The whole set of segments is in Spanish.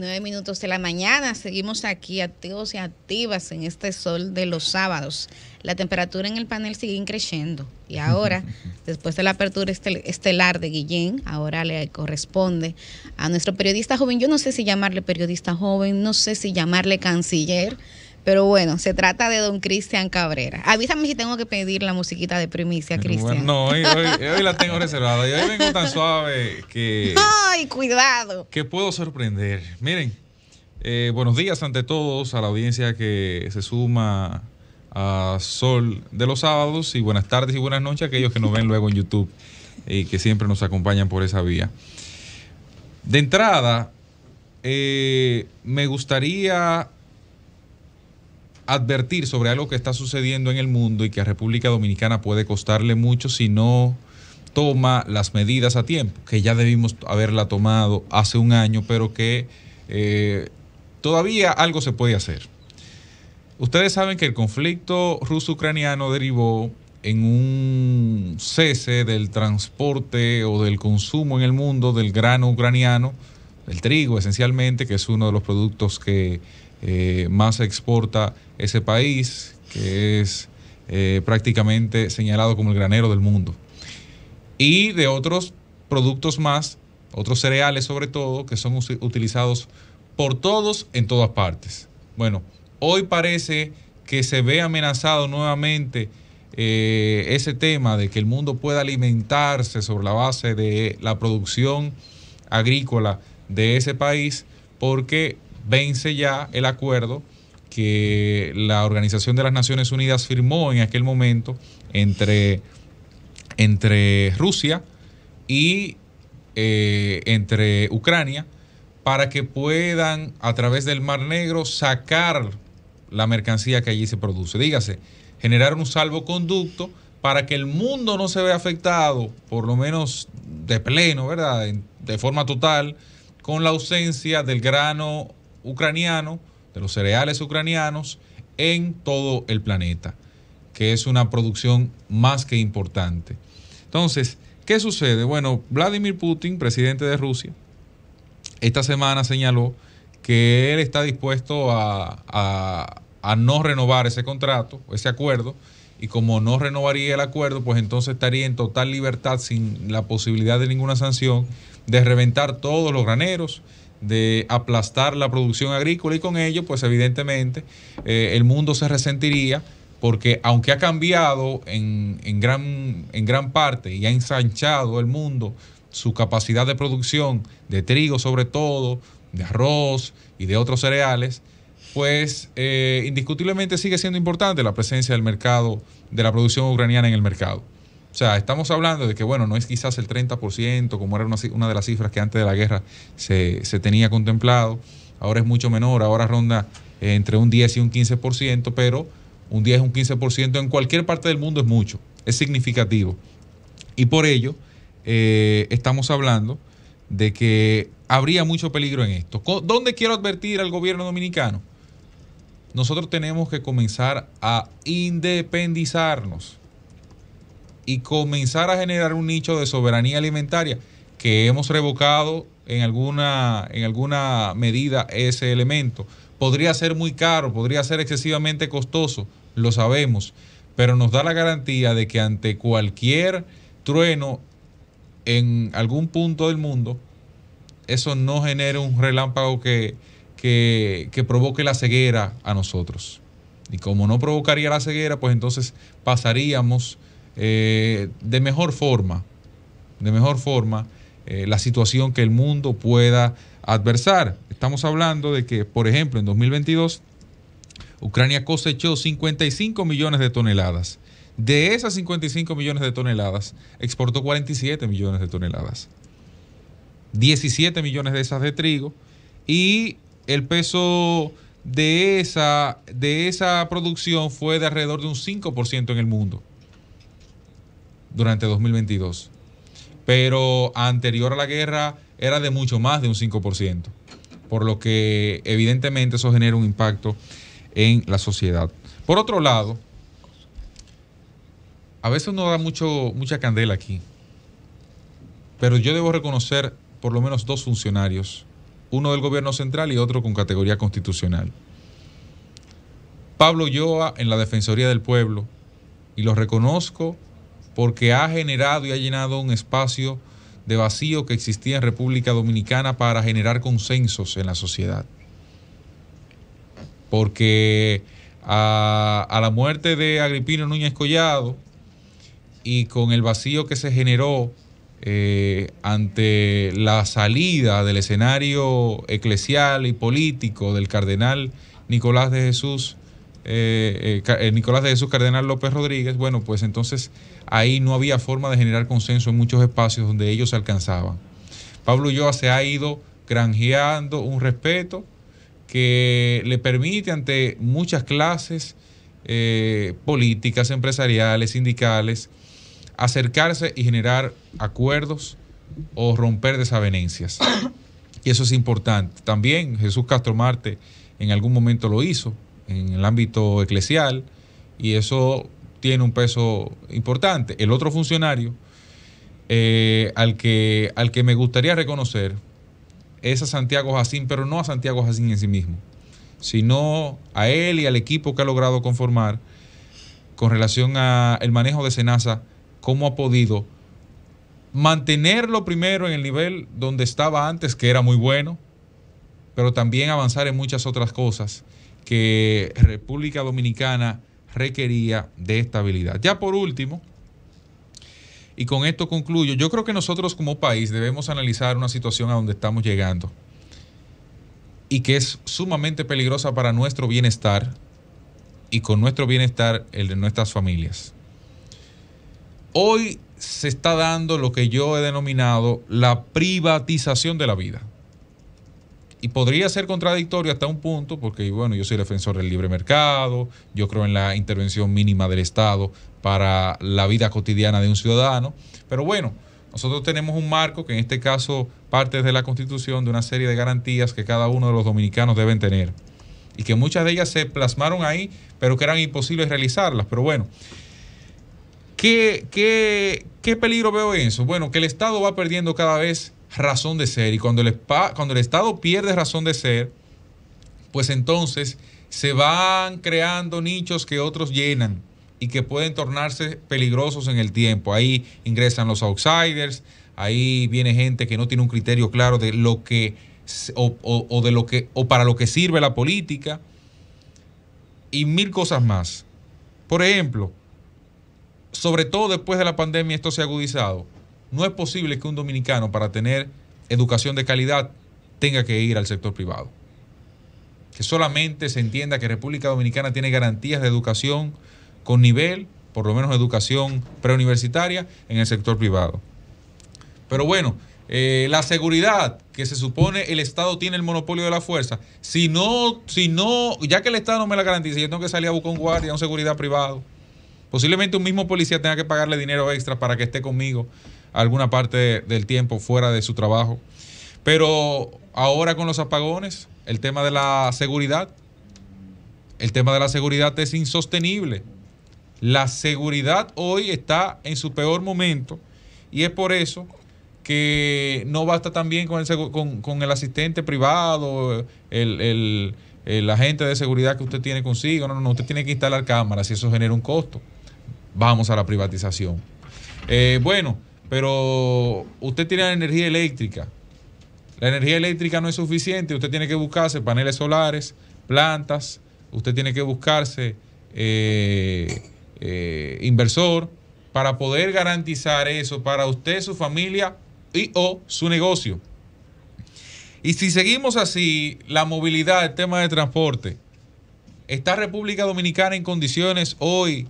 9 minutos de la mañana, seguimos aquí activos y activas en este sol de los sábados. La temperatura en el panel sigue creciendo y ahora, después de la apertura estelar de Guillén, ahora le corresponde a nuestro periodista joven, yo no sé si llamarle periodista joven, no sé si llamarle canciller, pero bueno, se trata de don Cristian Cabrera. Avísame si tengo que pedir la musiquita de primicia, Cristian. no, hoy, la tengo reservada. Y hoy vengo tan suave que. ¡Ay, cuidado! Que puedo sorprender. Miren, eh, buenos días ante todos a la audiencia que se suma a Sol de los sábados. Y buenas tardes y buenas noches a aquellos que nos ven luego en YouTube y que siempre nos acompañan por esa vía. De entrada, eh, me gustaría advertir sobre algo que está sucediendo en el mundo y que a República Dominicana puede costarle mucho si no toma las medidas a tiempo, que ya debimos haberla tomado hace un año, pero que eh, todavía algo se puede hacer. Ustedes saben que el conflicto ruso-ucraniano derivó en un cese del transporte o del consumo en el mundo del grano ucraniano, el trigo esencialmente, que es uno de los productos que eh, más exporta ese país, que es eh, prácticamente señalado como el granero del mundo. Y de otros productos más, otros cereales sobre todo, que son utilizados por todos en todas partes. Bueno, hoy parece que se ve amenazado nuevamente eh, ese tema de que el mundo pueda alimentarse sobre la base de la producción agrícola de ese país, porque vence ya el acuerdo que la Organización de las Naciones Unidas firmó en aquel momento entre, entre Rusia y eh, entre Ucrania para que puedan a través del Mar Negro sacar la mercancía que allí se produce. Dígase, generar un salvoconducto para que el mundo no se vea afectado, por lo menos de pleno, ¿verdad? De forma total, con la ausencia del grano ucraniano, de los cereales ucranianos en todo el planeta, que es una producción más que importante. Entonces, ¿qué sucede? Bueno, Vladimir Putin, presidente de Rusia, esta semana señaló que él está dispuesto a, a no renovar ese contrato, ese acuerdo, y como no renovaría el acuerdo, pues entonces estaría en total libertad sin la posibilidad de ninguna sanción de reventar todos los graneros de aplastar la producción agrícola y con ello, pues evidentemente, eh, el mundo se resentiría porque aunque ha cambiado en, gran, en gran parte y ha ensanchado el mundo su capacidad de producción de trigo sobre todo, de arroz y de otros cereales, pues eh, indiscutiblemente sigue siendo importante la presencia del mercado, de la producción ucraniana en el mercado. O sea, estamos hablando de que, bueno, no es quizás el 30%, como era una, de las cifras que antes de la guerra se, tenía contemplado. Ahora es mucho menor, ahora ronda entre un 10 y un 15%, pero un 10 un 15% en cualquier parte del mundo es mucho, es significativo. Y por ello eh, estamos hablando de que habría mucho peligro en esto. ¿Dónde quiero advertir al gobierno dominicano? Nosotros tenemos que comenzar a independizarnos y comenzar a generar un nicho de soberanía alimentaria que hemos revocado en alguna, en alguna medida ese elemento. Podría ser muy caro, podría ser excesivamente costoso, lo sabemos, pero nos da la garantía de que ante cualquier trueno en algún punto del mundo, eso no genere un relámpago que, que, que provoque la ceguera a nosotros. Y como no provocaría la ceguera, pues entonces pasaríamos eh, de mejor forma, de mejor forma, eh, la situación que el mundo pueda adversar. Estamos hablando de que, por ejemplo, en 2022, Ucrania cosechó 55 millones de toneladas. De esas 55 millones de toneladas, exportó 47 millones de toneladas. 17 millones de esas de trigo y el peso de esa, de esa producción fue de alrededor de un 5% en el mundo durante 2022. Pero anterior a la guerra era de mucho más de un 5%, por lo que evidentemente eso genera un impacto en la sociedad. Por otro lado, a veces no da mucho, mucha candela aquí, pero yo debo reconocer por lo menos dos funcionarios, uno del gobierno central y otro con categoría constitucional. Pablo Yoa en la Defensoría del Pueblo, y lo reconozco porque ha generado y ha llenado un espacio de vacío que existía en República Dominicana para generar consensos en la sociedad. Porque a, la muerte de Agripino Núñez Collado y con el vacío que se generó eh, ante la salida del escenario eclesial y político del cardenal Nicolás de Jesús eh, eh, eh, Nicolás de Jesús Cardenal López Rodríguez, bueno, pues entonces ahí no había forma de generar consenso en muchos espacios donde ellos se alcanzaban. Pablo Ulloa se ha ido granjeando un respeto que le permite ante muchas clases políticas, empresariales, sindicales, acercarse y generar acuerdos o romper desavenencias. Y eso es importante. También Jesús Castro Marte en algún momento lo hizo, en el ámbito eclesial y eso tiene un peso importante. El otro funcionario eh, al, que, al que me gustaría reconocer es a Santiago Jacín, pero no a Santiago Jacín en sí mismo, sino a él y al equipo que ha logrado conformar con relación al manejo de Senasa, cómo ha podido mantenerlo primero en el nivel donde estaba antes, que era muy bueno, pero también avanzar en muchas otras cosas que República Dominicana requería de estabilidad. Ya por último, y con esto concluyo, yo creo que nosotros como país debemos analizar una situación a donde estamos llegando y que es sumamente peligrosa para nuestro bienestar y con nuestro bienestar el de nuestras familias. Hoy se está dando lo que yo he denominado la privatización de la vida y podría ser contradictorio hasta un punto, porque bueno, yo soy defensor del libre mercado, yo creo en la intervención mínima del Estado para la vida cotidiana de un ciudadano, pero bueno, nosotros tenemos un marco que en este caso parte de la Constitución de una serie de garantías que cada uno de los dominicanos deben tener y que muchas de ellas se plasmaron ahí, pero que eran imposibles realizarlas, pero bueno. ¿Qué, qué, ¿Qué peligro veo en eso? Bueno, que el Estado va perdiendo cada vez razón de ser. Y cuando el, Estado pierde razón de ser, pues entonces se van creando nichos que otros llenan y que pueden tornarse peligrosos en el tiempo. Ahí ingresan los outsiders, ahí viene gente que no tiene un criterio claro de lo que o de lo que o para lo que sirve la política y mil cosas más. Por ejemplo, sobre todo después de la pandemia esto se ha agudizado no es posible que un dominicano para tener educación de calidad tenga que ir al sector privado. Que solamente se entienda que República Dominicana tiene garantías de educación con nivel, por lo menos educación preuniversitaria, en el sector privado. Pero bueno, eh, la seguridad que se supone el Estado tiene el monopolio de la fuerza, si no, si no, ya que el Estado no me la garantiza, yo tengo que salir a buscar un guardia, un seguridad privado. Posiblemente un mismo policía tenga que pagarle dinero extra para que esté conmigo alguna parte del tiempo fuera de su trabajo. Pero ahora con los apagones, el tema de la seguridad, el tema de la seguridad es insostenible. La seguridad hoy está en su peor momento y es por eso que no basta también con el, con, el asistente privado, el, agente de seguridad que usted tiene consigo. No, no, no, usted tiene que instalar cámaras y eso genera un costo. Vamos a la privatización. Eh, bueno. Pero usted tiene la energía eléctrica. La energía eléctrica no es suficiente. Usted tiene que buscarse paneles solares, plantas. Usted tiene que buscarse eh, eh, inversor para poder garantizar eso para usted, su familia y o su negocio. Y si seguimos así, la movilidad, el tema de transporte, ¿está República Dominicana en condiciones hoy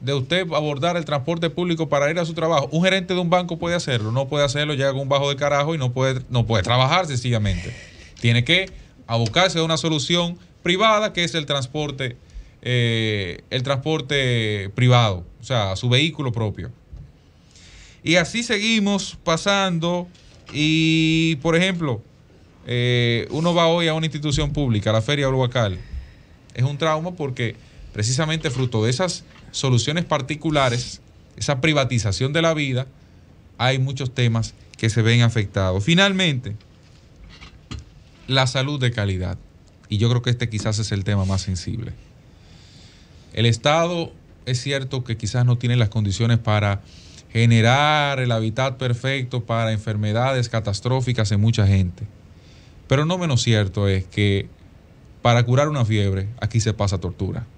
de usted abordar el transporte público para ir a su trabajo. Un gerente de un banco puede hacerlo, no puede hacerlo, llega con un bajo de carajo y no puede, no puede trabajar sencillamente. Tiene que abocarse a una solución privada que es el transporte, eh, el transporte privado, o sea, su vehículo propio. Y así seguimos pasando y, por ejemplo, eh, uno va hoy a una institución pública, la Feria Urbacal Es un trauma porque precisamente fruto de esas soluciones particulares, esa privatización de la vida, hay muchos temas que se ven afectados. Finalmente, la salud de calidad. Y yo creo que este quizás es el tema más sensible. El Estado es cierto que quizás no tiene las condiciones para generar el hábitat perfecto para enfermedades catastróficas en mucha gente. Pero no menos cierto es que para curar una fiebre aquí se pasa tortura.